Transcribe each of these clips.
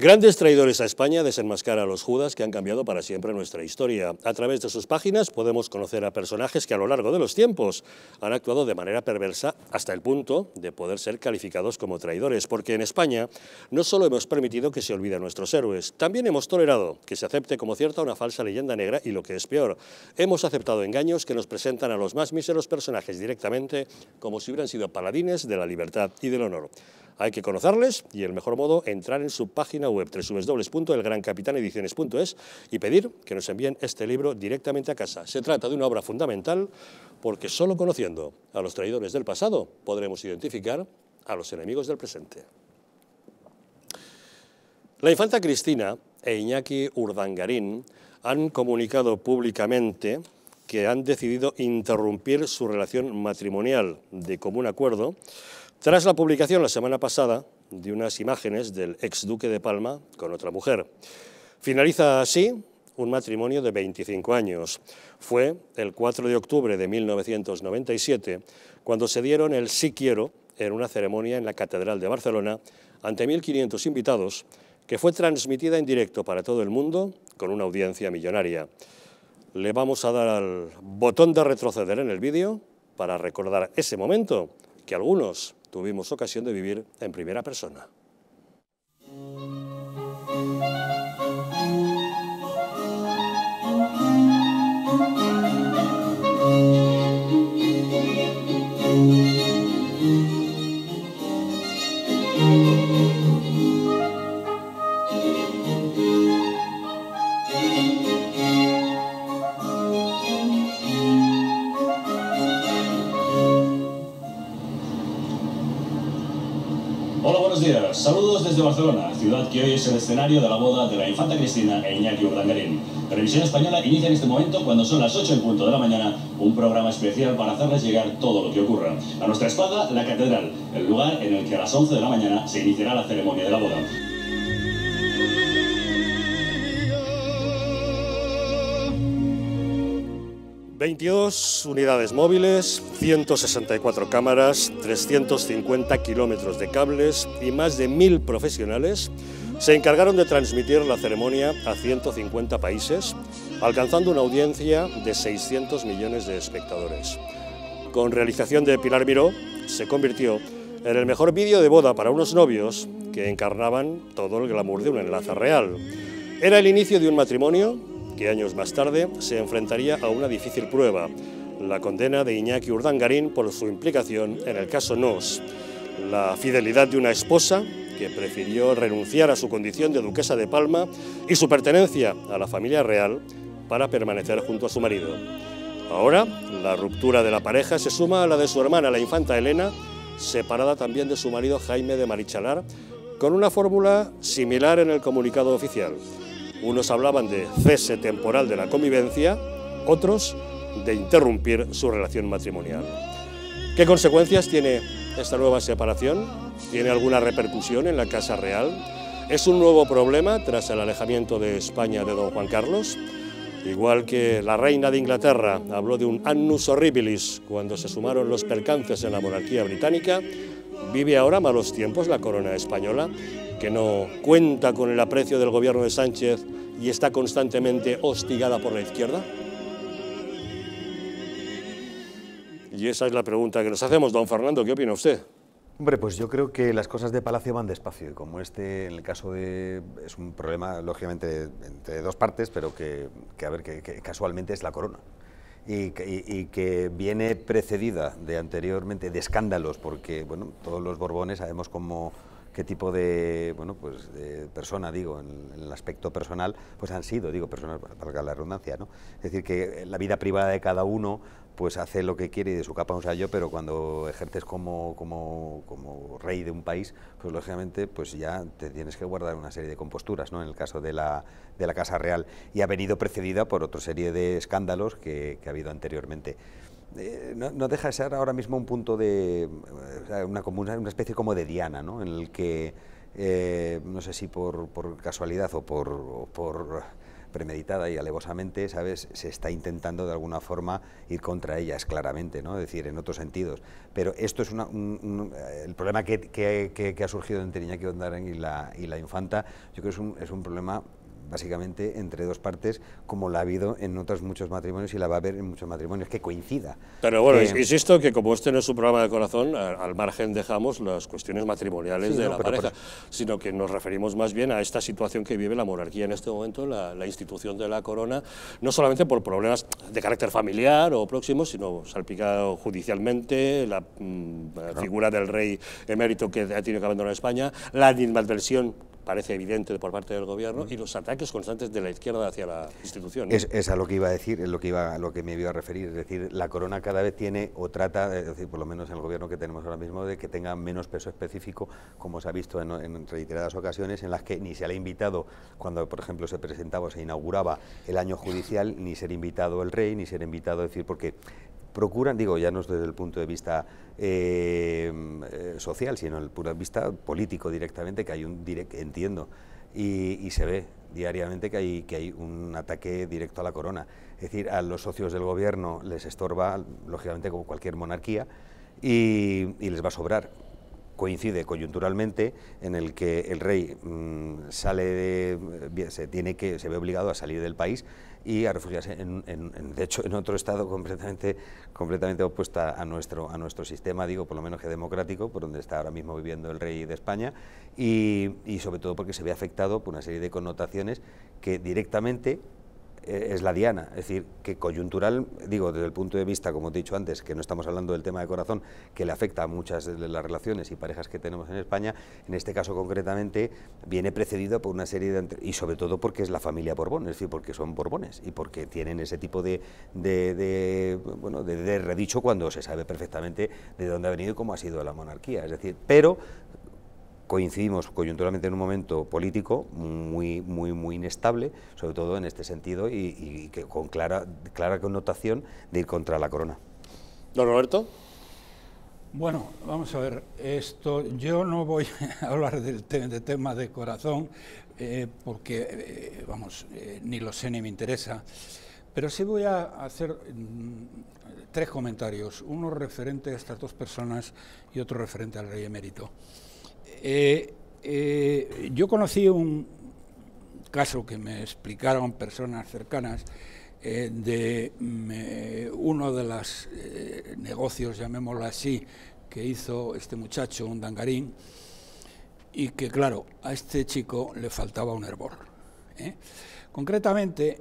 Grandes traidores a España desenmascaran a los judas que han cambiado para siempre nuestra historia. A través de sus páginas podemos conocer a personajes que a lo largo de los tiempos han actuado de manera perversa hasta el punto de poder ser calificados como traidores, porque en España no solo hemos permitido que se olviden nuestros héroes, también hemos tolerado que se acepte como cierta una falsa leyenda negra y lo que es peor, hemos aceptado engaños que nos presentan a los más míseros personajes directamente como si hubieran sido paladines de la libertad y del honor. Hay que conocerles y el mejor modo, entrar en su página web www.elgrancapitanediciones.es y pedir que nos envíen este libro directamente a casa. Se trata de una obra fundamental porque solo conociendo a los traidores del pasado podremos identificar a los enemigos del presente. La infanta Cristina e Iñaki Urdangarín han comunicado públicamente que han decidido interrumpir su relación matrimonial de común acuerdo tras la publicación la semana pasada de unas imágenes del ex duque de Palma con otra mujer, finaliza así un matrimonio de 25 años. Fue el 4 de octubre de 1997 cuando se dieron el sí quiero en una ceremonia en la Catedral de Barcelona ante 1.500 invitados que fue transmitida en directo para todo el mundo con una audiencia millonaria. Le vamos a dar al botón de retroceder en el vídeo para recordar ese momento que algunos tuvimos ocasión de vivir en primera persona. Saludos desde Barcelona, ciudad que hoy es el escenario de la boda de la infanta Cristina e Iñaki Urdangarín. Televisión Española inicia en este momento, cuando son las 8 en punto de la mañana, un programa especial para hacerles llegar todo lo que ocurra. A nuestra espalda, la catedral, el lugar en el que a las 11 de la mañana se iniciará la ceremonia de la boda. 22 unidades móviles, 164 cámaras, 350 kilómetros de cables y más de 1.000 profesionales se encargaron de transmitir la ceremonia a 150 países, alcanzando una audiencia de 600 millones de espectadores. Con realización de Pilar Miró, se convirtió en el mejor vídeo de boda para unos novios que encarnaban todo el glamour de un enlace real. Era el inicio de un matrimonio que años más tarde se enfrentaría a una difícil prueba, la condena de Iñaki Urdangarín por su implicación en el caso Nos, la fidelidad de una esposa que prefirió renunciar a su condición de duquesa de Palma y su pertenencia a la familia real para permanecer junto a su marido. Ahora, la ruptura de la pareja se suma a la de su hermana, la infanta Elena, separada también de su marido Jaime de Marichalar, con una fórmula similar en el comunicado oficial. Unos hablaban de cese temporal de la convivencia, otros de interrumpir su relación matrimonial. ¿Qué consecuencias tiene esta nueva separación? ¿Tiene alguna repercusión en la Casa Real? ¿Es un nuevo problema tras el alejamiento de España de don Juan Carlos? Igual que la reina de Inglaterra habló de un annus horribilis cuando se sumaron los percances en la monarquía británica, vive ahora malos tiempos la corona española que no cuenta con el aprecio del gobierno de Sánchez y está constantemente hostigada por la izquierda? Y esa es la pregunta que nos hacemos. Don Fernando, ¿qué opina usted? Hombre, pues yo creo que las cosas de Palacio van despacio y como este, en el caso de... es un problema, lógicamente, entre dos partes, pero que, a ver, que, casualmente es la corona. Y, y, que viene precedida de anteriormente de escándalos, porque, bueno, todos los Borbones sabemos cómo qué tipo de, bueno, pues, de persona, digo, en, el aspecto personal, pues han sido, digo, personas, valga la redundancia, ¿no? Es decir, que eh, la vida privada de cada uno pues hace lo que quiere y de su capa un yo pero cuando ejerces como, rey de un país, pues lógicamente pues ya te tienes que guardar una serie de composturas, ¿no? en el caso de la, de la Casa Real, y ha venido precedida por otra serie de escándalos que ha habido anteriormente. Eh, no, deja de ser ahora mismo un punto de, una, una especie como de diana, ¿no? En el que, eh, no sé si por, casualidad o por, premeditada y alevosamente, ¿sabes? Se está intentando de alguna forma ir contra ellas, claramente, ¿no? Es decir, en otros sentidos. Pero esto es un, el problema que, ha surgido entre Niña y la, y la Infanta, yo creo que es un, es un problema básicamente entre dos partes, como la ha habido en otros muchos matrimonios y la va a haber en muchos matrimonios, que coincida. Pero bueno, insisto que como este no es un programa de corazón, al, margen dejamos las cuestiones matrimoniales de la pareja, sino que nos referimos más bien a esta situación que vive la monarquía en este momento, la, institución de la corona, no solamente por problemas de carácter familiar o próximo, sino salpicado judicialmente, la, mm, figura del rey emérito que ha tenido que abandonar España, la animadversión parece evidente por parte del gobierno, y los ataques constantes de la izquierda hacia la institución. Es, a lo que iba a decir, es lo que iba, a lo que me iba a referir, es decir, la corona cada vez tiene o trata, es decir, por lo menos en el gobierno que tenemos ahora mismo, de que tenga menos peso específico, como se ha visto en, en reiteradas ocasiones en las que ni se le ha invitado cuando, por ejemplo, se presentaba o se inauguraba el año judicial, ni ser invitado el rey, ni ser invitado, es decir, porque procuran, digo, ya no desde el punto de vista eh, eh, social, sino desde el punto de vista político directamente, que hay un directo entiendo, y, se ve diariamente que hay, que hay un ataque directo a la corona. Es decir, a los socios del gobierno les estorba, lógicamente, como cualquier monarquía, y, les va a sobrar coincide coyunturalmente en el que el rey mm, sale de, eh, se tiene que se ve obligado a salir del país y a refugiarse, en, de hecho, en otro Estado completamente, completamente a nuestro, a nuestro sistema, digo, por lo menos que democrático, por donde está ahora mismo viviendo el rey de España, y, y sobre todo porque se ve afectado por una serie de connotaciones que directamente eh, es la diana, es decir, que coyuntural, digo, desde el punto de vista, como he dicho antes, que no estamos hablando del tema de corazón, que le afecta a muchas de las relaciones y parejas que tenemos en España, en este caso concretamente viene precedido por una serie de... y sobre todo porque es la familia Borbón, es decir, porque son Borbones y porque tienen ese tipo de, bueno, de, de redicho cuando se sabe perfectamente de dónde ha venido y cómo ha sido la monarquía, es decir, pero coincidimos coyunturalmente en un momento político muy, muy, muy inestable, sobre todo en este sentido, y, que con clara, clara connotación de ir contra la corona. Don Roberto. Bueno, vamos a ver, esto yo no voy a hablar del de tema de corazón, eh, porque, eh, vamos, eh, ni lo sé ni me interesa, pero sí voy a hacer mm, tres comentarios, uno referente a estas dos personas y otro referente al rey emérito. Eh, eh, yo conocí un caso que me explicaron personas cercanas eh, de mm, uno de los negocios, llamémoslo así, que hizo este muchacho, un dangarín, y que claro, a este chico le faltaba un hervor. Concretamente,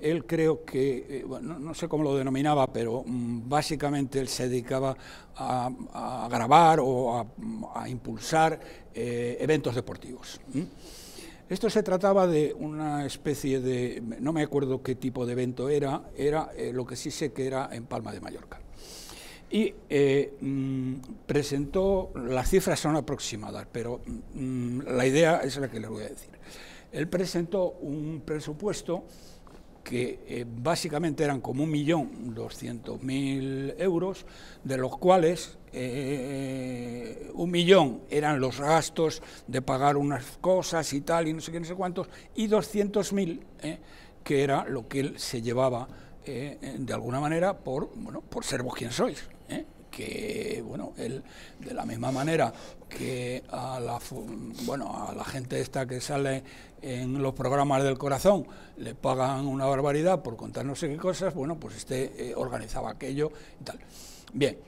él creo que, bueno, no sé cómo lo denominaba, pero mm, básicamente él se dedicaba a, a grabar o a a impulsar eh, eventos deportivos. Esto se trataba de una especie de, no me acuerdo qué tipo de evento era, era eh, lo que sí sé que era en Palma de Mallorca. Y eh, mm, presentó, las cifras son aproximadas, pero mm, la idea es la que les voy a decir. Él presentó un presupuesto que básicamente eran como 1.200.000 euros, de los cuales eh, un millón eran los gastos de pagar unas cosas y tal, y no sé qué, no sé cuántos, y 200.000, eh, que era lo que él se llevaba eh, de alguna manera por, bueno, por ser vos quien sois. Eh, que bueno él de la misma manera que a la bueno a la gente esta que sale en los programas del corazón le pagan una barbaridad por contar no sé qué cosas bueno pues este organizaba aquello y tal bien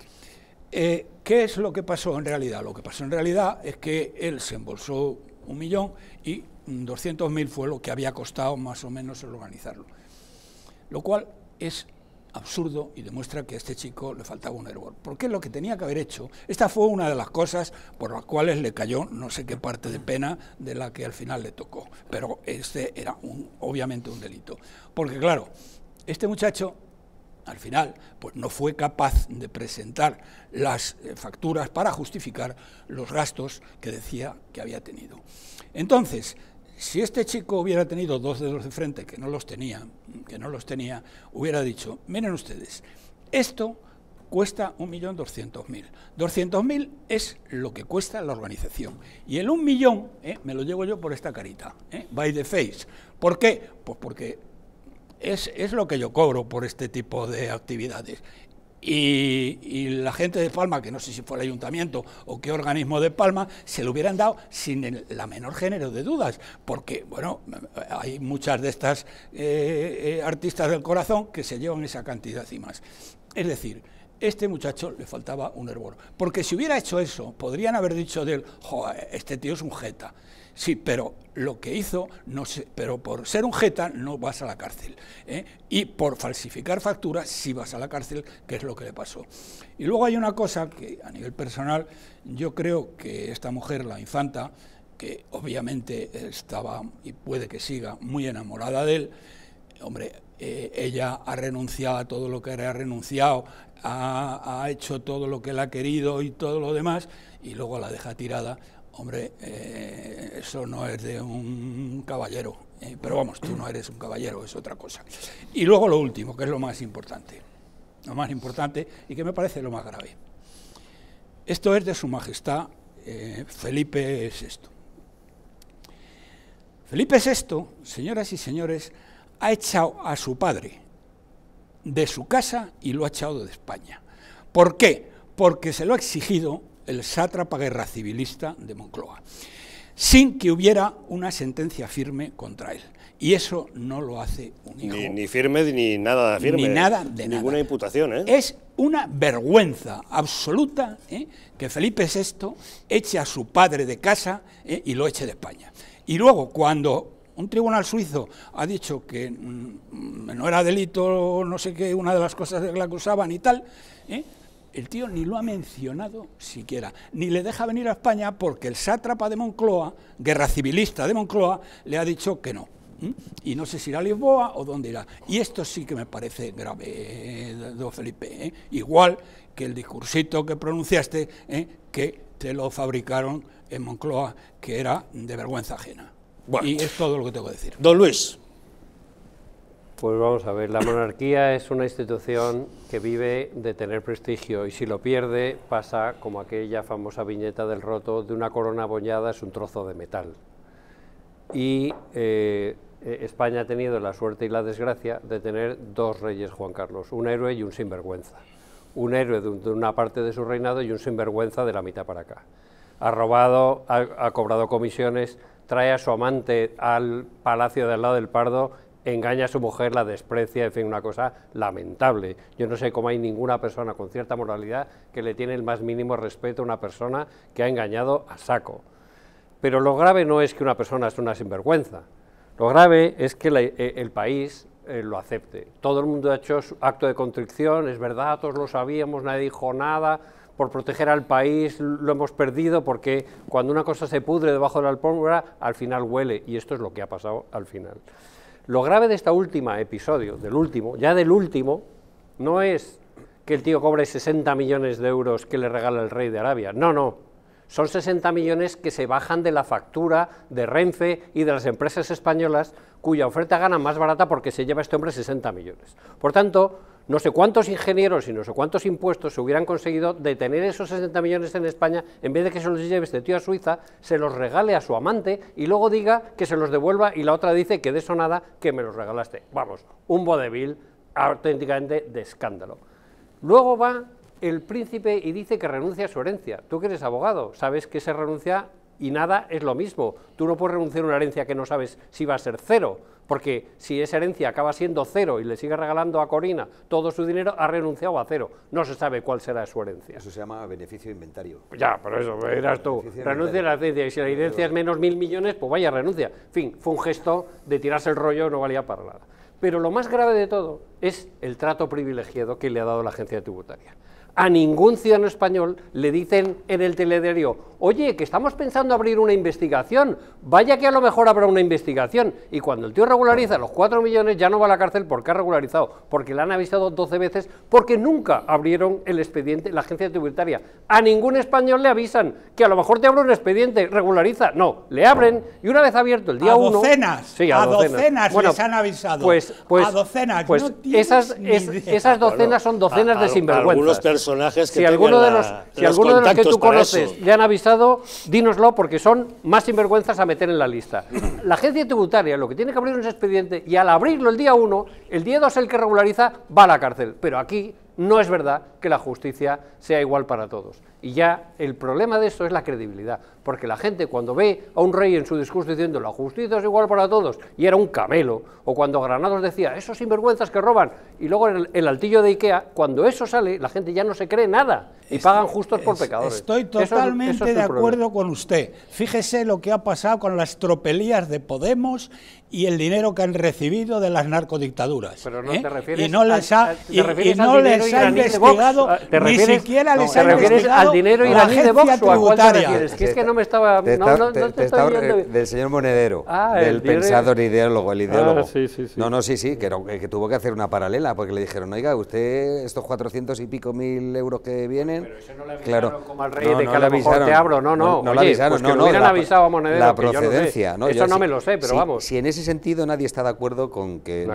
eh, ¿Qué es lo que pasó en realidad? Lo que pasó en realidad es que él se embolsó un millón y 200.000 fue lo que había costado más o menos el organizarlo. Lo cual es absurdo y demuestra que a este chico le faltaba un error. Porque lo que tenía que haber hecho, esta fue una de las cosas por las cuales le cayó no sé qué parte de pena de la que al final le tocó. Pero este era un, obviamente un delito. Porque claro, este muchacho al final, pues no fue capaz de presentar las eh, facturas para justificar los gastos que decía que había tenido. Entonces, si este chico hubiera tenido dos dedos de frente, que no los tenía, que no los tenía, hubiera dicho, miren ustedes, esto cuesta 1.200.000. 200.000 es lo que cuesta la organización. Y el un millón eh, me lo llevo yo por esta carita, eh, by the face. ¿Por qué? Pues porque es, lo que yo cobro por este tipo de actividades. Y, la gente de Palma, que no sé si fue el ayuntamiento o qué organismo de Palma, se lo hubieran dado sin la menor género de dudas, porque, bueno, hay muchas de estas eh, eh, artistas del corazón que se llevan esa cantidad y más. Es decir, este muchacho le faltaba un hervor, porque si hubiera hecho eso, podrían haber dicho de él, este tío es un jeta, Sí, pero lo que hizo, no sé, pero por ser un jeta no vas a la cárcel. ¿eh? Y por falsificar facturas sí vas a la cárcel, que es lo que le pasó. Y luego hay una cosa que a nivel personal yo creo que esta mujer, la infanta, que obviamente estaba y puede que siga muy enamorada de él, hombre, eh, ella ha renunciado a todo lo que ha renunciado, ha, ha hecho todo lo que él ha querido y todo lo demás, y luego la deja tirada Hombre, eh, eso no es de un caballero, eh, pero vamos, tú no eres un caballero, es otra cosa. Y luego lo último, que es lo más importante, lo más importante y que me parece lo más grave. Esto es de Su Majestad eh, Felipe VI. Felipe VI, señoras y señores, ha echado a su padre de su casa y lo ha echado de España. ¿Por qué? Porque se lo ha exigido el sátrapa guerra civilista de Moncloa, sin que hubiera una sentencia firme contra él. Y eso no lo hace un hijo. Ni, firme, ni nada de firme. Ni nada de nada. Ninguna imputación, ¿eh? Es una vergüenza absoluta ¿eh? que Felipe VI eche a su padre de casa ¿eh? y lo eche de España. Y luego, cuando un tribunal suizo ha dicho que mm, mm, no era delito, no sé qué, una de las cosas que le acusaban y tal, el tío ni lo ha mencionado siquiera, ni le deja venir a España porque el sátrapa de Moncloa, guerra civilista de Moncloa, le ha dicho que no. Y no sé si irá a Lisboa o dónde irá. Y esto sí que me parece grave, eh, don Felipe. ¿eh? Igual que el discursito que pronunciaste, ¿eh? que te lo fabricaron en Moncloa, que era de vergüenza ajena. y es todo lo que tengo que decir. Don Luis. Pues vamos a ver, la monarquía es una institución que vive de tener prestigio y si lo pierde pasa como aquella famosa viñeta del roto de una corona boñada es un trozo de metal. Y eh, e, España ha tenido la suerte y la desgracia de tener dos reyes Juan Carlos, un héroe y un sinvergüenza. Un héroe de una parte de su reinado y un sinvergüenza de la mitad para acá. Ha robado, ha, cobrado comisiones, trae a su amante al palacio de al lado del Pardo engaña a su mujer, la desprecia, en fin, una cosa lamentable. Yo no sé cómo hay ninguna persona con cierta moralidad que le tiene el más mínimo respeto a una persona que ha engañado a saco. Pero lo grave no es que una persona es una sinvergüenza, lo grave es que eh, el país eh, lo acepte. Todo el mundo ha hecho su acto de contrición, es verdad, todos lo sabíamos, nadie dijo nada, por proteger al país lo hemos perdido porque cuando una cosa se pudre debajo de la alfombra, al final huele, y esto es lo que ha pasado al final. Lo grave de este último episodio, del último, ya del último, no es que el tío cobre 60 millones de euros que le regala el rey de Arabia. No, no. Son 60 millones que se bajan de la factura de Renfe y de las empresas españolas cuya oferta gana más barata porque se lleva este hombre 60 millones. Por tanto, no sé cuántos ingenieros y no sé cuántos impuestos se hubieran conseguido detener esos 60 millones en España en vez de que se los lleve este tío a Suiza, se los regale a su amante y luego diga que se los devuelva y la otra dice que de eso nada, que me los regalaste. Vamos, un vodevil auténticamente de escándalo. Luego va el príncipe y dice que renuncia a su herencia. Tú que eres abogado, sabes que se renuncia y nada es lo mismo. Tú no puedes renunciar a una herencia que no sabes si va a ser cero, porque si esa herencia acaba siendo cero y le sigue regalando a Corina todo su dinero, ha renunciado a cero. No se sabe cuál será su herencia. Eso se llama beneficio inventario. Ya, por eso, eras tú. Renuncia a la herencia y si la herencia es menos mil millones, pues vaya, renuncia. En fin, fue un gesto de tirarse el rollo, no valía para nada. Pero lo más grave de todo es el trato privilegiado que le ha dado la agencia tributaria a ningún ciudadano español le dicen en el telediario, oye, que estamos pensando abrir una investigación, vaya que a lo mejor habrá una investigación. Y cuando el tío regulariza los cuatro millones ya no va a la cárcel porque ha regularizado, porque le han avisado doce veces, porque nunca abrieron el expediente, la agencia tributaria. A ningún español le avisan que a lo mejor te abre un expediente, regulariza. No, le abren y una vez abierto el día 1... A docenas, a, docenas, les han avisado. Pues, pues a docenas, pues esas, esas docenas son docenas de sinvergüenzas si alguno de los, que tú conoces ya le han avisado, dínoslo porque son más sinvergüenzas a meter en la lista. La agencia tributaria lo que tiene que abrir es un expediente y al abrirlo el día 1, el día 2 el que regulariza va a la cárcel. Pero aquí no es verdad que la justicia sea igual para todos. Y ya el problema de esto es la credibilidad, porque la gente cuando ve a un rey en su discurso diciendo la justicia es igual para todos, y era un camelo, o cuando Granados decía esos sinvergüenzas que roban, y luego el, el altillo de Ikea, cuando eso sale, la gente ya no se cree nada y pagan justos por pecadores. Estoy totalmente de acuerdo con usted. Fíjese lo que ha pasado con las tropelías de Podemos y el dinero que han recibido de las narcodictaduras. Pero no te ¿eh? refieres y no les ha, y, ah, no les ha investigado, ni siquiera les ha investigado el dinero iraní de Vox o a cuál es que no me estaba... no, no viendo. Del señor Monedero, ah, del el pensador ideólogo, el ah, ideólogo. No, no, sí, sí, que, tuvo que hacer una paralela, porque le dijeron, oiga, usted estos 400 y pico mil euros que vienen... Pero eso no le avisaron como al rey de que a lo te abro, no, no. No, Oye, avisaron, pues no, hubieran avisado a Monedero. La procedencia, Eso no me lo sé, pero vamos. Si en ese sentido nadie está de acuerdo con que,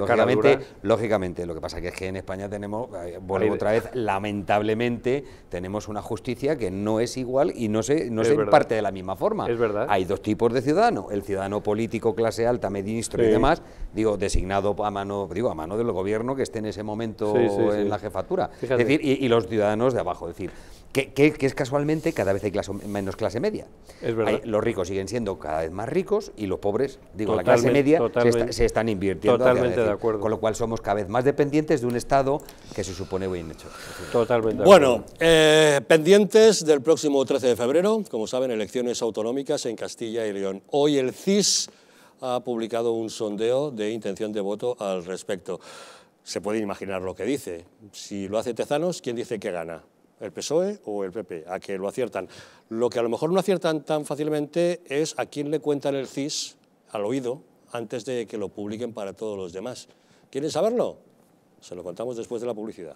lógicamente, lo que pasa es que en España tenemos, eh, vuelvo otra vez, lamentablemente, tenemos una justicia que no es igual y no se, no parte de la misma forma. Es verdad. Hay dos tipos de ciudadano, el ciudadano político, clase alta, ministro y demás, digo, designado a mano, a mano del gobierno que esté en ese momento en la jefatura. Es decir, y, y los ciudadanos de abajo, es decir, que, es casualmente cada vez hay menos clase media. Es verdad. los ricos siguen siendo cada vez más ricos y los pobres, digo, la clase media se, están invirtiendo. Totalmente de acuerdo. Con lo cual somos cada vez más dependientes de un Estado que se supone bien hecho. Totalmente. de acuerdo. Bueno, eh, pendientes del próximo 13 de febrero, como saben, elecciones autonómicas en Castilla y León. Hoy el CIS ha publicado un sondeo de intención de voto al respecto. Se puede imaginar lo que dice. Si lo hace Tezanos, ¿quién dice que gana? el PSOE o el PP, a que lo aciertan. Lo que a lo mejor no aciertan tan fácilmente es a quién le cuentan el CIS al oído antes de que lo publiquen para todos los demás. ¿Quieren saberlo? Se lo contamos después de la publicidad.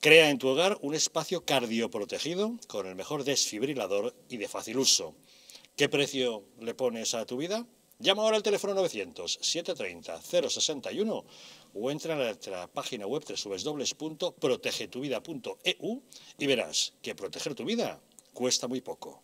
Crea en tu hogar un espacio cardioprotegido con el mejor desfibrilador y de fácil uso. ¿Qué precio le pones a tu vida? Llama ahora al teléfono 900-730-061 o entra a nuestra página web www.protegetuvida.eu y verás que proteger tu vida cuesta muy poco.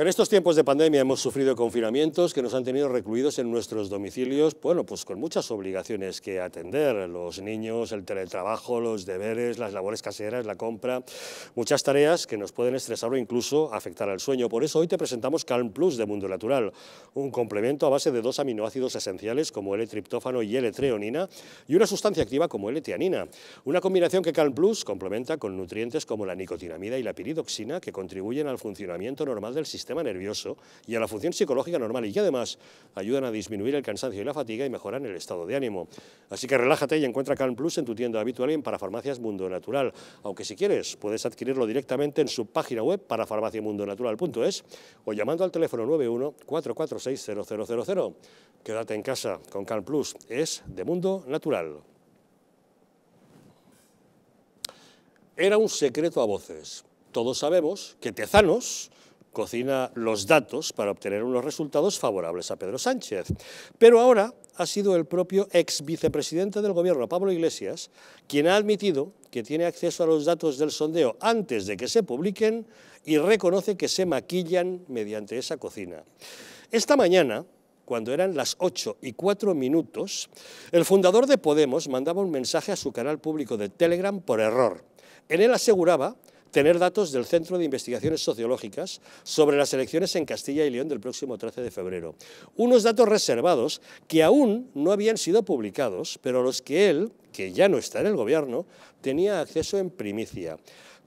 En estos tiempos de pandemia hemos sufrido confinamientos que nos han tenido recluidos en nuestros domicilios, bueno, pues con muchas obligaciones que atender, los niños, el teletrabajo, los deberes, las labores caseras, la compra, muchas tareas que nos pueden estresar o incluso afectar al sueño. Por eso hoy te presentamos Calm Plus de Mundo Natural, un complemento a base de dos aminoácidos esenciales como L-triptófano y L-treonina y una sustancia activa como L-tianina. Una combinación que Calm Plus complementa con nutrientes como la nicotinamida y la piridoxina que contribuyen al funcionamiento normal del sistema nervioso y a la función psicológica normal y además ayudan a disminuir el cansancio y la fatiga y mejoran el estado de ánimo. Así que relájate y encuentra Calm Plus en tu tienda habitual en Parafarmacias Mundo Natural, aunque si quieres puedes adquirirlo directamente en su página web parafarmaciamundonatural.es o llamando al teléfono 91 446 Quédate en casa con Calm Plus, es de Mundo Natural. Era un secreto a voces. Todos sabemos que Tezanos cocina los datos para obtener unos resultados favorables a Pedro Sánchez. Pero ahora ha sido el propio ex vicepresidente del gobierno, Pablo Iglesias, quien ha admitido que tiene acceso a los datos del sondeo antes de que se publiquen y reconoce que se maquillan mediante esa cocina. Esta mañana, cuando eran las 8 y 4 minutos, el fundador de Podemos mandaba un mensaje a su canal público de Telegram por error. En él aseguraba tener datos del Centro de Investigaciones Sociológicas sobre las elecciones en Castilla y León del próximo 13 de febrero. Unos datos reservados que aún no habían sido publicados, pero los que él, que ya no está en el gobierno, tenía acceso en primicia.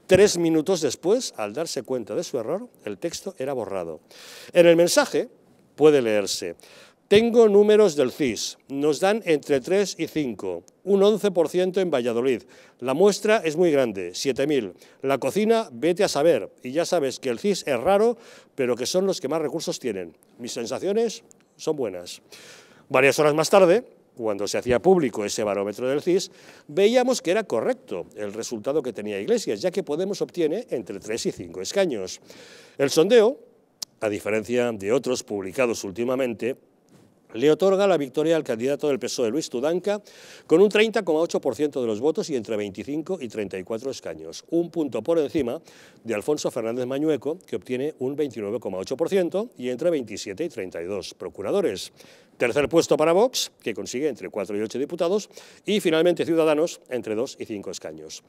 Tres minutos después, al darse cuenta de su error, el texto era borrado. En el mensaje puede leerse, tengo números del CIS, nos dan entre 3 y 5, un 11% en Valladolid. La muestra es muy grande, 7.000. La cocina, vete a saber, y ya sabes que el CIS es raro, pero que son los que más recursos tienen. Mis sensaciones son buenas. Varias horas más tarde, cuando se hacía público ese barómetro del CIS, veíamos que era correcto el resultado que tenía Iglesias, ya que Podemos obtiene entre 3 y 5 escaños. El sondeo, a diferencia de otros publicados últimamente, le otorga la victoria al candidato del PSOE, Luis Tudanca, con un 30,8% de los votos y entre 25 y 34 escaños, un punto por encima de Alfonso Fernández Mañueco, que obtiene un 29,8% y entre 27 y 32 procuradores. Tercer puesto para Vox, que consigue entre 4 y 8 diputados, y finalmente Ciudadanos, entre 2 y 5 escaños.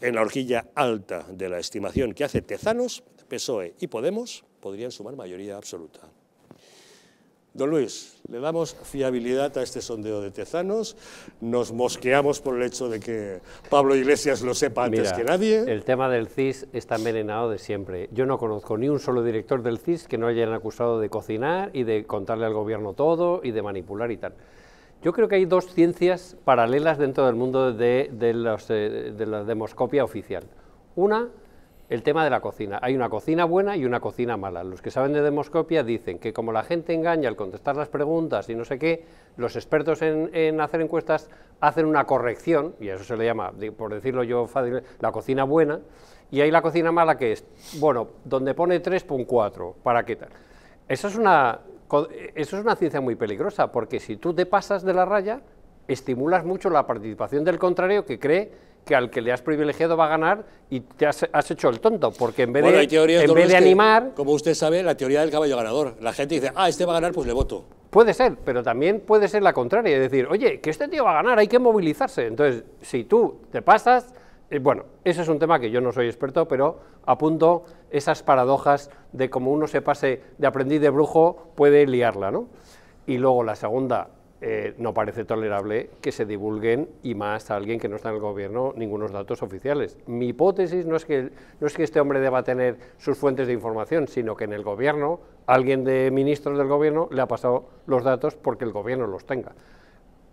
En la horquilla alta de la estimación que hace Tezanos, PSOE y Podemos podrían sumar mayoría absoluta. Don Luis, le damos fiabilidad a este sondeo de Tezanos, nos mosqueamos por el hecho de que Pablo Iglesias lo sepa antes que nadie. El tema del CIS está envenenado de siempre. Yo no conozco ni un solo director del CIS que no hayan acusado de cocinar y de contarle al gobierno todo y de manipular y tal. Yo creo que hay dos ciencias paralelas dentro del mundo de, de, eh, de la demoscopia oficial. Una el tema de la cocina. Hay una cocina buena y una cocina mala. Los que saben de demoscopia dicen que como la gente engaña al contestar las preguntas y no sé qué, los expertos en, hacer encuestas hacen una corrección, y eso se le llama, por decirlo yo fácil, la cocina buena, y hay la cocina mala que es, bueno, donde pone 3.4, ¿para qué tal? Eso es una, eso es una ciencia muy peligrosa, porque si tú te pasas de la raya, estimulas mucho la participación del contrario que cree que al que le has privilegiado va a ganar y te has, hecho el tonto, porque en vez de, de animar... como usted sabe, la teoría del caballo ganador. La gente dice, ah, este va a ganar, pues le voto. Puede ser, pero también puede ser la contraria, es decir, oye, que este tío va a ganar, hay que movilizarse. Entonces, si tú te pasas, eh, bueno, ese es un tema que yo no soy experto, pero apunto esas paradojas de cómo uno se pase de aprendiz de brujo, puede liarla, ¿no? Y luego la segunda, eh, no parece tolerable que se divulguen, y más a alguien que no está en el gobierno, ningunos datos oficiales. Mi hipótesis no es, que, no es que este hombre deba tener sus fuentes de información, sino que en el gobierno, alguien de ministros del gobierno le ha pasado los datos porque el gobierno los tenga.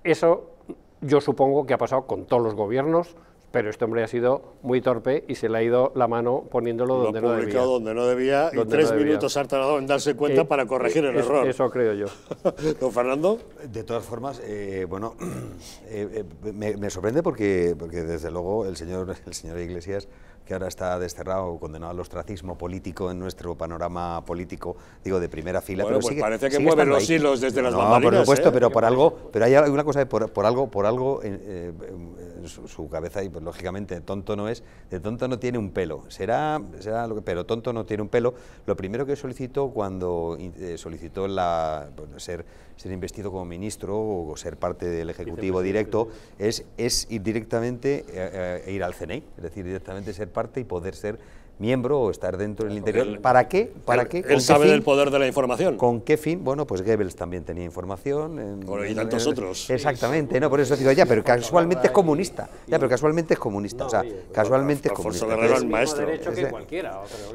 Eso yo supongo que ha pasado con todos los gobiernos, pero este hombre ha sido muy torpe y se le ha ido la mano poniéndolo donde no debía. donde no debía y tres minutos ha tardado en darse cuenta eh, para corregir el eh, error. Eso creo yo. ¿Don Fernando? De todas formas, eh, bueno, me, sorprende porque, porque desde luego el señor, el señor Iglesias que ahora está desterrado, o condenado al ostracismo político en nuestro panorama político, digo, de primera fila. pero pues parece que mueven los hilos desde las no, Por supuesto, pero por algo, pero hay una cosa, por, algo, por algo en, su, su, cabeza y por lógicamente tonto no es, de tonto no tiene un pelo, será, será pero tonto no tiene un pelo. Lo primero que solicitó cuando eh, solicitó la, bueno, ser, ser investido como ministro o, ser parte del Ejecutivo directo es, es ir directamente eh, eh, ir al CNI, e, es decir, directamente ser parte y poder ser miembro o estar dentro del interior. ¿Para qué? ¿Para él, qué? él sabe del poder de la información. ¿Con qué fin? Bueno, pues Goebbels también tenía información. y tantos otros. Exactamente, no, por eso digo, ya, pero casualmente es comunista. Ya, pero casualmente es comunista. o sea, casualmente es comunista. es el maestro.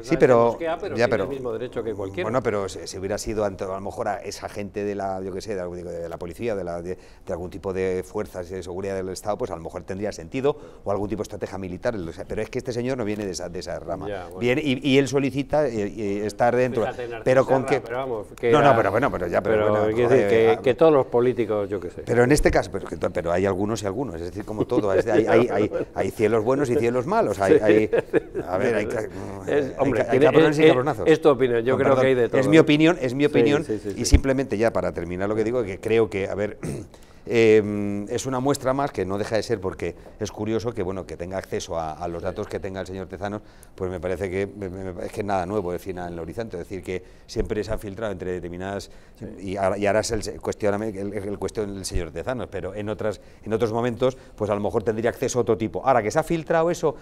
sí, pero, ah, ya, pero, el mismo derecho que cualquiera. Bueno, pero si, hubiera sido a lo mejor a esa gente de la, yo qué sé, de, la policía, de, la, de, algún tipo de fuerzas de seguridad del Estado, pues a lo mejor tendría sentido, o algún tipo de estrategia militar, pero es que este señor no viene de esa, de esa rama. Bien, y, él solicita eh, eh, estar dentro. Pero con que... no, no, pero bueno, pero ya... Pero, que, todos los políticos, yo qué sé. Pero en este caso, pero, hay algunos y algunos, es decir, como todo, hay, cielos buenos y cielos malos. Hay, a ver, hay, es, yo creo que hay de todo. Es ¿eh? mi opinión, es mi opinión, y simplemente ya para terminar lo que digo, que creo que, a ver... Em, es una muestra más que no deja de ser porque es curioso que bueno que tenga acceso a, los datos que tenga el señor Tezanos, pues me parece que es que nada nuevo decir, en el horizonte, es decir que siempre se ha filtrado entre determinadas y, ahora, y es el, el, cuestión del señor Tezanos, pero en otras en otros momentos pues a lo mejor tendría acceso a otro tipo. Ahora que se ha filtrado eso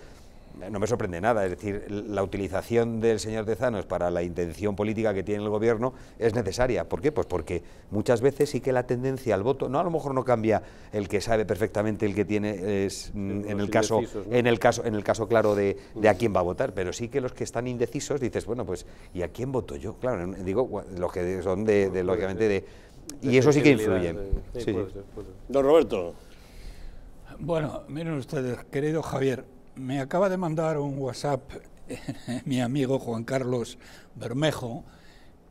no me sorprende nada, es decir, la utilización del señor Tezanos para la intención política que tiene el gobierno es necesaria. ¿Por qué? Pues porque muchas veces sí que la tendencia al voto, no a lo mejor no cambia el que sabe perfectamente el que tiene es, en el caso en el caso en el caso claro de, a quién va a votar, pero sí que los que están indecisos dices, bueno, pues ¿y a quién voto yo? Claro, digo los que son de, pues, lógicamente pues, de y eso sí que influye. Pues, Don Roberto. Bueno, miren ustedes, querido Javier, me acaba de mandar un WhatsApp mi amigo Juan Carlos Bermejo,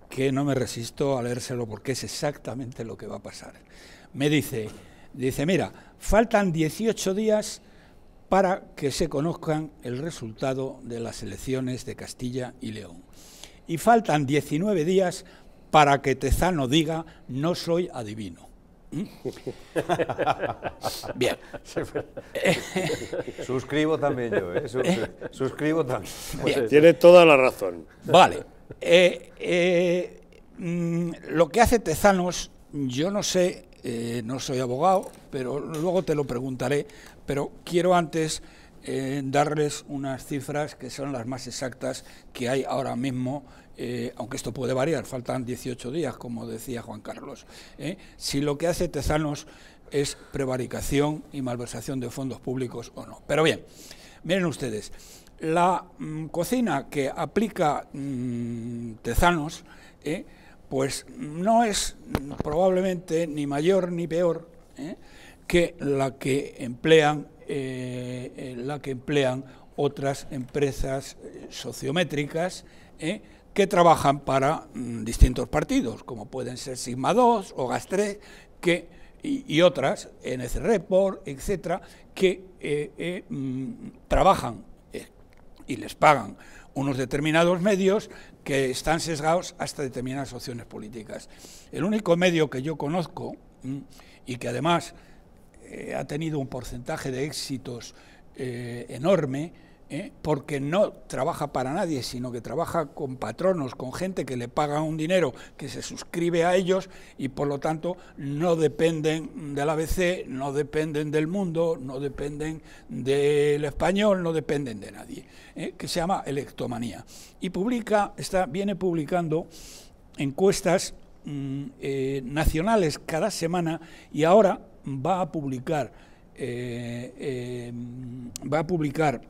que no me resisto a leérselo porque es exactamente lo que va a pasar. Me dice, dice, mira, faltan 18 días para que se conozcan el resultado de las elecciones de Castilla y León. Y faltan 19 días para que Tezano diga, no soy adivino. Bien. Suscribo también yo, ¿eh? Suscribo también. Pues tiene toda la razón. Vale. Eh, eh, mm, lo que hace Tezanos, yo no sé, no soy abogado, pero luego te lo preguntaré, pero quiero antes darles unas cifras que son las más exactas que hay ahora mismo eh, aunque esto puede variar, faltan 18 días, como decía Juan Carlos, ¿eh? si lo que hace Tezanos es prevaricación y malversación de fondos públicos o no. Pero bien, miren ustedes, la mm, cocina que aplica mm, Tezanos, ¿eh? pues no es probablemente ni mayor ni peor que la que emplean la que emplean otras empresas sociométricas que trabajan para mm, distintos partidos, como pueden ser Sigma 2 o Gas 3, que, y, otras, NC Report, etcétera, que eh, eh, mm, trabajan eh, y les pagan unos determinados medios que están sesgados hasta determinadas opciones políticas. El único medio que yo conozco mm, y que además ha tenido un porcentaje de éxitos enorme ¿eh? porque no trabaja para nadie, sino que trabaja con patronos, con gente que le paga un dinero, que se suscribe a ellos y por lo tanto no dependen del ABC, no dependen del mundo, no dependen del español, no dependen de nadie, ¿eh? que se llama Electomanía. Y publica, está, viene publicando encuestas mm, eh, nacionales cada semana y ahora va a publicar va a publicar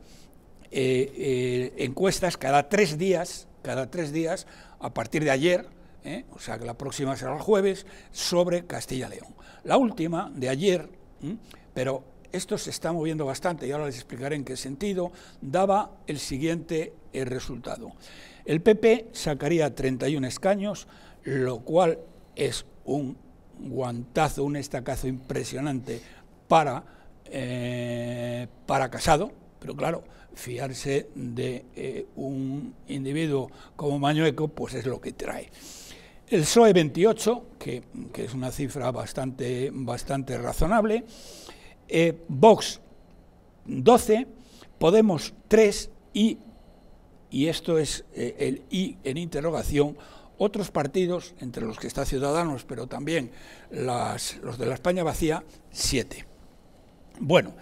eh, eh, encuestas cada tres días, cada tres días, a partir de ayer, ¿eh? o sea que la próxima será el jueves, sobre Castilla León. La última, de ayer, pero esto se está moviendo bastante y ahora les explicaré en qué sentido, daba el siguiente resultado. El PP sacaría 31 escaños, lo cual es un guantazo, un estacazo impresionante para, para Casado, pero claro, fiarse de eh, un individuo como Mañueco, pues es lo que trae. El PSOE 28, que, es una cifra bastante, bastante razonable, eh, Vox 12, Podemos 3 y, y esto es eh, el I en interrogación, otros partidos, entre los que está Ciudadanos, pero también los de la España vacía, 7. Bueno,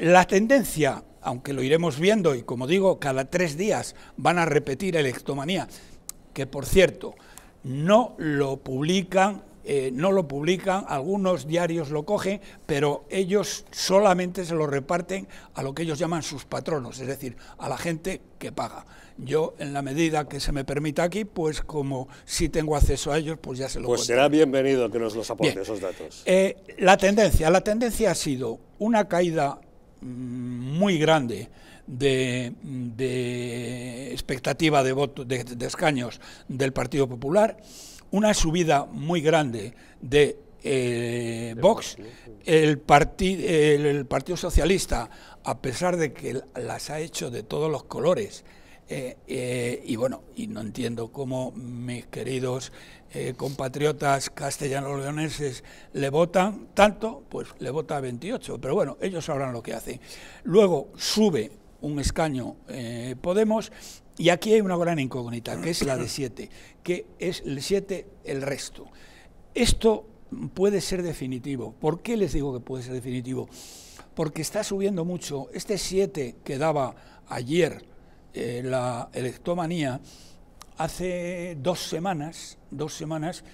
la tendencia aunque lo iremos viendo y como digo, cada tres días van a repetir Electomanía, que por cierto, no lo publican, eh, no lo publican, algunos diarios lo cogen, pero ellos solamente se lo reparten a lo que ellos llaman sus patronos, es decir, a la gente que paga. Yo, en la medida que se me permita aquí, pues como sí tengo acceso a ellos, pues ya se lo Pues será bienvenido que nos los aporte esos datos. Eh, la tendencia, la tendencia ha sido una caída muy grande de, expectativa de, votos de, escaños del Partido Popular, una subida muy grande de eh, Vox, el, Partido Socialista, a pesar de que las ha hecho de todos los colores, eh, eh, y bueno, y no entiendo cómo mis queridos eh, compatriotas castellano-leoneses le votan tanto, pues le vota 28, pero bueno, ellos sabrán lo que hacen. Luego sube un escaño eh, Podemos y aquí hay una gran incógnita, que es la de 7, que es el 7 el resto. Esto puede ser definitivo. ¿Por qué les digo que puede ser definitivo? Porque está subiendo mucho. Este 7 que daba ayer eh, la electomanía, hace dos semanas, dos semanas,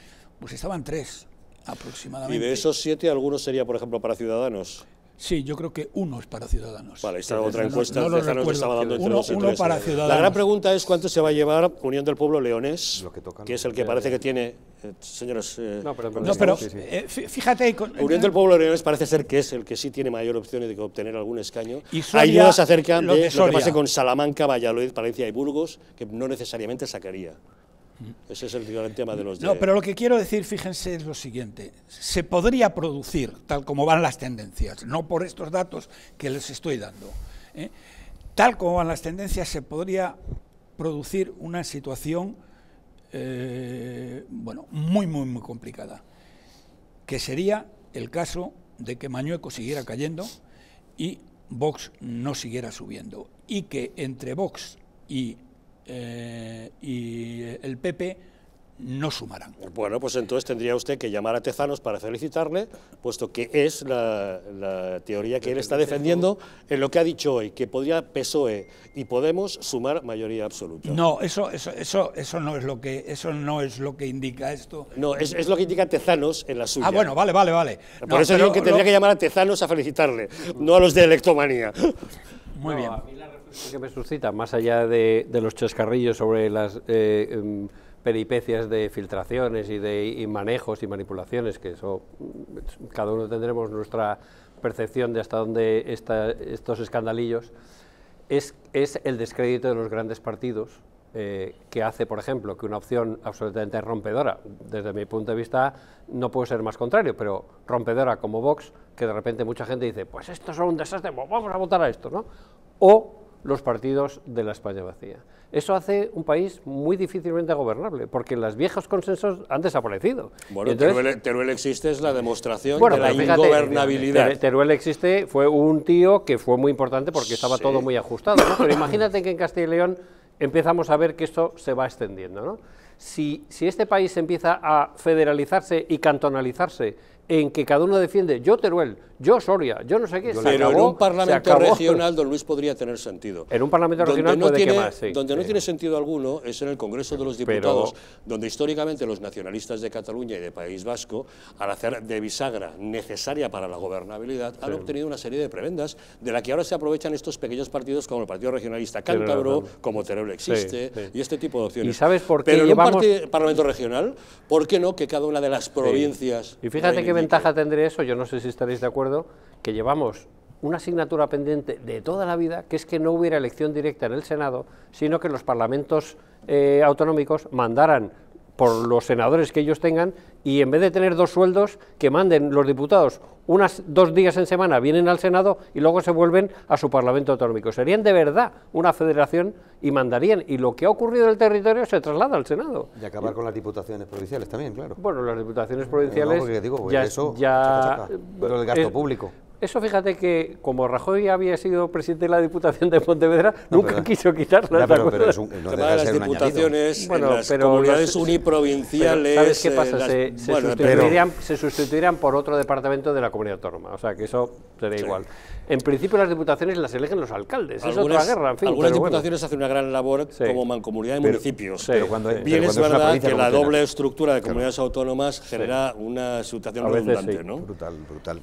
pues estaban tres aproximadamente. ¿Y de esos siete algunos sería, por ejemplo, para Ciudadanos? Sí, yo creo que uno es para Ciudadanos. Vale, esta otra encuesta no, uno, para Ciudadanos. La gran pregunta es cuánto se va a llevar Unión del Pueblo leones que, es el que parece que tiene... Eh, señores... Eh, no, pero, eh, fíjate... Con, Unión del Pueblo leones parece ser que es el que sí tiene mayor opción de obtener algún escaño. Y Soria, Ayudas acerca de, lo que pasa con Salamanca, Valladolid, Palencia y Burgos, que no necesariamente sacaría. Ese es el tema de los... No, pero lo que quiero decir, fíjense, es lo siguiente. Se podría producir, tal como van las tendencias, no por estos datos que les estoy dando. ¿eh? Tal como van las tendencias, se podría producir una situación, eh, bueno, muy, muy, muy complicada. Que sería el caso de que Mañueco siguiera cayendo y Vox no siguiera subiendo. Y que entre Vox y eh, y eh, el PP no sumarán. Bueno, pues entonces tendría usted que llamar a Tezanos para felicitarle, puesto que es la, teoría que él está defendiendo en lo que ha dicho hoy, que podría PSOE y Podemos sumar mayoría absoluta. No, eso, eso, eso, eso, no, es lo que, eso no es lo que indica esto. No, es, es lo que indica Tezanos en la suya. Ah, bueno, vale, vale, vale. Por eso digo que tendría que llamar a Tezanos a felicitarle, no a los de Electomanía. Muy bien que me suscita, más allá de, los chascarrillos sobre las eh, em, peripecias de filtraciones y de manejos y manipulaciones, que eso mm, cada uno tendremos nuestra percepción de hasta dónde está estos escandalillos, es, es, el descrédito de los grandes partidos eh, que hace, por ejemplo, que una opción absolutamente rompedora, desde mi punto de vista, no puede ser más contrario, pero rompedora como Vox, que de repente mucha gente dice, pues esto es un desastre, pues vamos a votar a esto, ¿no? O los partidos de la España vacía. Eso hace un país muy difícilmente gobernable, porque los viejos consensos han desaparecido. Bueno, Teruel, existe es la demostración de la ingobernabilidad. Teruel existe, fue un tío que fue muy importante porque estaba todo muy ajustado. Pero imagínate que en Castilla y León empezamos a ver que esto se va extendiendo. Si, si este país empieza a federalizarse y cantonalizarse en que cada uno defiende yo Teruel, yo Soria, yo no sé qué. Pero en un parlamento regional don Luis podría tener sentido. En un parlamento regional donde no tiene, sentido alguno es en el Congreso de los Diputados, donde históricamente los nacionalistas de Cataluña y de País Vasco, al hacer de bisagra necesaria para la gobernabilidad, han obtenido una serie de prebendas de la que ahora se aprovechan estos pequeños partidos como el Partido Regionalista Cántabro, como Teruel existe, y este tipo de opciones. ¿Y sabes por qué Pero en un parlamento regional, ¿por qué no que cada una de las provincias ventaja tendría eso? Yo no sé si estaréis de acuerdo, que llevamos una asignatura pendiente de toda la vida, que es que no hubiera elección directa en el Senado, sino que los parlamentos eh, autonómicos mandaran por los senadores que ellos tengan y en vez de tener dos sueldos, que manden los diputados unas dos días en semana, vienen al Senado y luego se vuelven a su Parlamento Autonómico. Serían de verdad una federación y mandarían. Y lo que ha ocurrido en el territorio se traslada al Senado. Y acabar con las diputaciones provinciales también, claro. Bueno, las diputaciones eh, provinciales digo, ya, eso, ya pero el gasto público. Eso fíjate que como Rajoy había sido presidente de la Diputación de Pontevedra, nunca quiso quitarla. No, pero, pero es un, no de las diputaciones, en las comunidades uniprovinciales... ¿Sabes qué eh, pasa? se, se, sustituirían, por otro departamento de la comunidad autónoma, o sea que eso sería da igual. En principio las diputaciones las eligen los alcaldes, algunas, es otra guerra, en fin, Algunas diputaciones hacen una gran labor como mancomunidad de municipios. Pero cuando, Bien es verdad que la doble estructura de comunidades autónomas genera una situación redundante, ¿no? Brutal, brutal.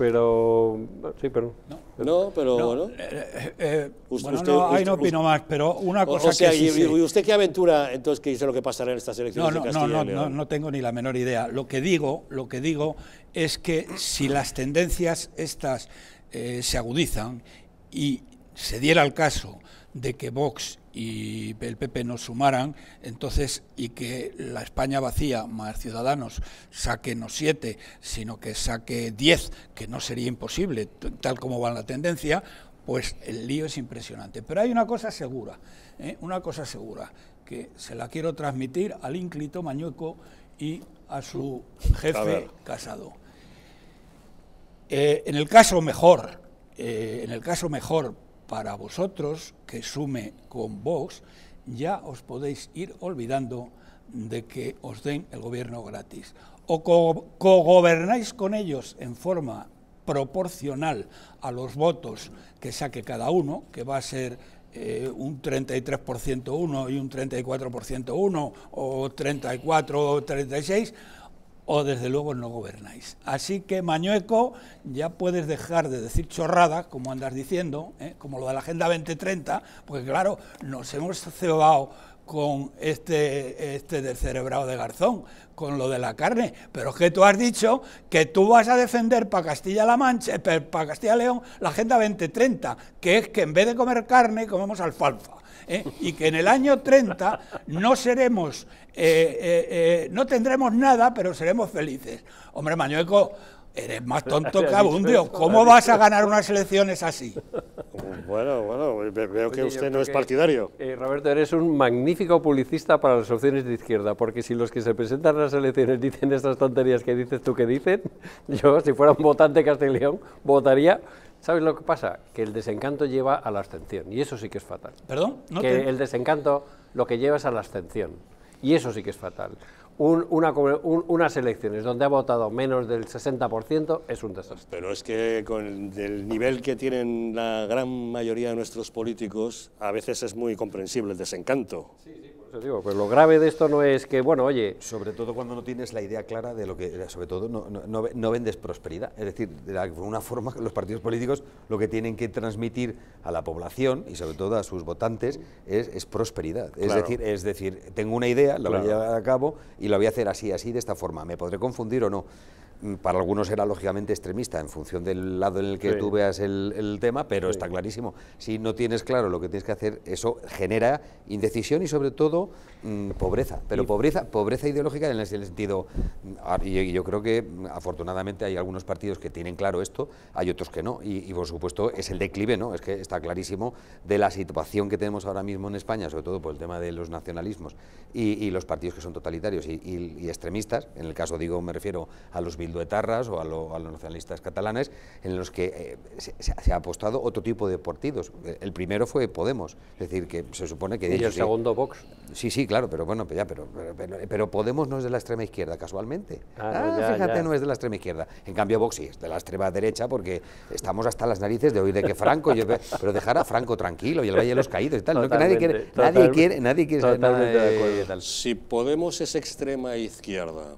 Pero. Sí, pero. No, pero eh, eh, eh, usted, no, ahí no opino más, pero una cosa que. Y, usted qué aventura entonces que dice lo que pasará en estas elecciones? No, no, no no, no, tengo ni la menor idea. Lo que digo, lo que digo es que si las tendencias estas se agudizan y se diera el caso de que Vox y el PP nos sumaran, entonces, y que la España vacía más Ciudadanos saque no siete, sino que saque diez, que no sería imposible, tal como va la tendencia, pues el lío es impresionante. Pero hay una cosa segura, ¿eh? una cosa segura, que se la quiero transmitir al ínclito Mañueco y a su jefe casado. Eh, en el caso mejor, eh, en el caso mejor para vosotros que sume con Vox, ya os podéis ir olvidando de que os den el gobierno gratis. O cogobernáis con ellos en forma proporcional a los votos que saque cada uno, que va a ser eh, un 33% uno y un 34% uno, o 34 o 36, o desde luego no gobernáis. Así que, Mañueco, ya puedes dejar de decir chorradas, como andas diciendo, ¿eh? como lo de la Agenda 2030, porque claro, nos hemos cebado con este, este del cerebrado de Garzón, con lo de la carne. Pero es que tú has dicho que tú vas a defender para Castilla-La Mancha, eh, para Castilla-León, la Agenda 2030, que es que en vez de comer carne, comemos alfalfa. ¿eh? Y que en el año 30 no seremos, eh, no tendremos nada, pero seremos felices. Hombre, Mañueco, Eres más tonto que Abundio. ¿Cómo vas a ganar unas elecciones así? Bueno, bueno, veo que usted no es partidario. Eh, Roberto, eres un magnífico publicista para las opciones de izquierda, porque si los que se presentan a las elecciones dicen estas tonterías que dices tú que dicen, yo, si fuera un votante Castellón, votaría ¿Sabes lo que pasa? Que el desencanto lleva a la abstención, y eso sí que es fatal. ¿Perdón? que el desencanto lo que lleva es a la abstención, y eso sí que es fatal unas elecciones donde ha votado menos del 60% es un desastre. Pero es que con el nivel que tienen la gran mayoría de nuestros políticos, a veces es muy comprensible el desencanto pues lo grave de esto no es que, bueno, oye... Sobre todo cuando no tienes la idea clara de lo que... Sobre todo no, no, vendes prosperidad. Es decir, de alguna forma los partidos políticos lo que tienen que transmitir a la población y sobre todo a sus votantes es, prosperidad. Es, decir, es decir, tengo una idea, la voy a llevar a cabo y la voy a hacer así, así, de esta forma. Me podré confundir o no. Mm, para algunos era lógicamente extremista en función del lado en el que tú veas el, tema, pero está clarísimo. Si no tienes claro lo que tienes que hacer, eso genera indecisión y sobre todo Mm, pobreza, pero pobreza, pobreza ideológica en el sentido, mm, y yo creo que mm, afortunadamente hay algunos partidos que tienen claro esto, hay otros que no, y, por supuesto es el declive, ¿no? Es que está clarísimo de la situación que tenemos ahora mismo en España, sobre todo por el tema de los nacionalismos y, los partidos que son totalitarios y, extremistas, en el caso digo me refiero a los bilduetarras o a, los nacionalistas catalanes, en los que eh, se, ha apostado otro tipo de partidos. El primero fue Podemos, es decir, que se supone que... Y el segundo Vox. Sí, sí, claro, pero bueno, ya, pero, pero, Podemos no es de la extrema izquierda, casualmente. Ah, fíjate, no es de la extrema izquierda. En cambio, Vox sí, es de la extrema derecha, porque estamos hasta las narices de oír de que Franco, pero dejar a Franco tranquilo y el Valle de los Caídos y tal. No, que nadie quiere, nadie quiere, nadie quiere, Si Podemos es extrema izquierda,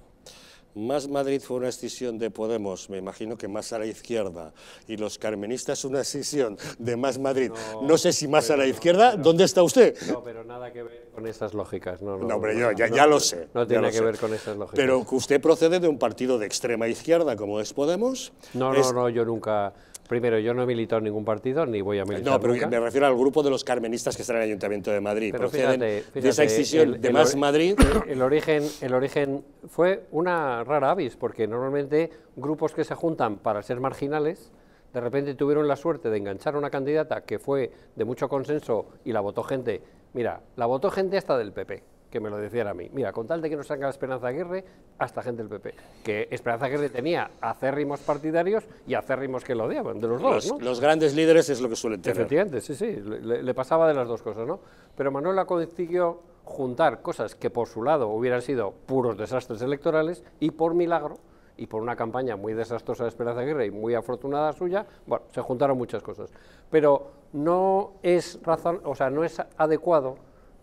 más Madrid fue una escisión de Podemos, me imagino que más a la izquierda. Y los carmenistas una escisión de Más Madrid. No, sé si más a la izquierda, ¿dónde está usted? No, pero nada que ver con esas lógicas. No, no, hombre, yo ya, lo sé. No tiene que ver con esas lógicas. Pero usted procede de un partido de extrema izquierda como es Podemos. No, no, no, yo nunca primero, yo no he militado en ningún partido, ni voy a militar. No, pero me refiero al grupo de los carmenistas que están en el Ayuntamiento de Madrid. Pero Proceden de esa excisión de Madrid. El, origen, el origen fue una rara avis, porque normalmente grupos que se juntan para ser marginales de repente tuvieron la suerte de enganchar a una candidata que fue de mucho consenso y la votó gente. Mira, la votó gente hasta del PP que me lo decían a mí. Mira, con tal de que no salga Esperanza Aguirre, hasta gente del PP. Que Esperanza Aguirre tenía acérrimos partidarios y acérrimos que lo odiaban, de los, dos, Los grandes líderes es lo que suelen tener. Efectivamente, sí, sí, le, le pasaba de las dos cosas, ¿no? Pero Manuela consiguió juntar cosas que por su lado hubieran sido puros desastres electorales y por milagro y por una campaña muy desastrosa de Esperanza Aguirre y muy afortunada suya, bueno, se juntaron muchas cosas. Pero no es razón, o sea, no es adecuado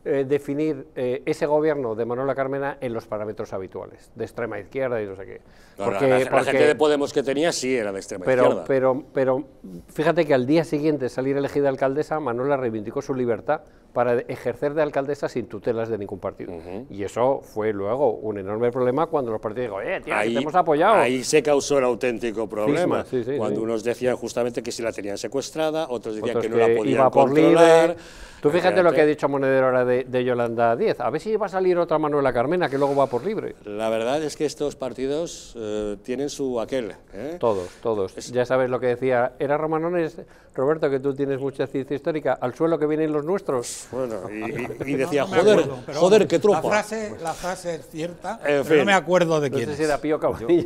eh, definir eh, ese gobierno de Manuela Carmena en los parámetros habituales, de extrema izquierda y no sé qué. la, gente de Podemos que tenía sí era de extrema pero, izquierda. Pero, pero fíjate que al día siguiente de salir elegida alcaldesa, Manuela reivindicó su libertad para ejercer de alcaldesa sin tutelas de ningún partido. Y eso fue luego un enorme problema cuando los partidos dijeron, eh, tío, ahí, te hemos apoyado. Ahí se causó el auténtico problema, cuando unos decían justamente que si la tenían secuestrada, otros decían que, no la podían iba controlar. Tú fíjate lo que ha dicho Monedero ahora de, Yolanda 10... a ver si va a salir otra Manuela Carmena que luego va por libre. La verdad es que estos partidos eh, tienen su aquel. ¿eh? Todos, todos. Ya sabes lo que decía, era Romanones, Roberto, que tú tienes mucha ciencia histórica, al suelo que vienen los nuestros. Bueno, y, decía, joder, joder, qué tropa. La frase, es cierta, no me acuerdo de quién. No sé si Pío Pío,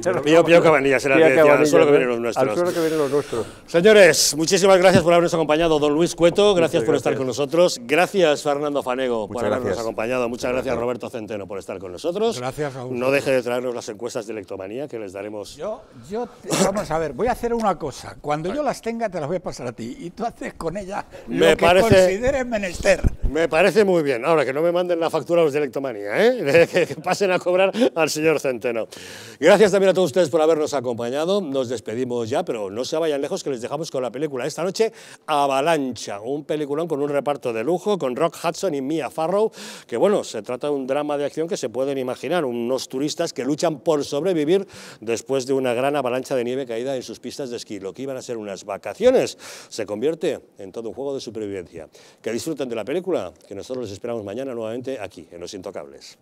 será el que al suelo que vienen los nuestros. Señores, muchísimas gracias por habernos acompañado, don Luis Cueto, gracias por estar con nosotros. Gracias, Fernando Fanego, por habernos acompañado. Muchas gracias, Roberto Centeno, por estar con nosotros. Gracias, No deje de traernos las encuestas de Electomanía que les daremos... Yo, yo vamos a ver, voy a hacer una cosa. Cuando yo las tenga, te las voy a pasar a ti, y tú haces con ellas lo que consideres menester. Me parece muy bien. Ahora, que no me manden la factura a los de Electomanía, ¿eh? que, que pasen a cobrar al señor Centeno. Gracias también a todos ustedes por habernos acompañado. Nos despedimos ya, pero no se vayan lejos que les dejamos con la película esta noche, Avalancha, un peliculón con un reparto de lujo, con Rock Hudson y Mia Farrow, que bueno, se trata de un drama de acción que se pueden imaginar, unos turistas que luchan por sobrevivir después de una gran avalancha de nieve caída en sus pistas de esquí. Lo que iban a ser unas vacaciones se convierte en todo un juego de supervivencia. Que disfruten de la película película que nosotros les esperamos mañana nuevamente aquí, en Los Intocables.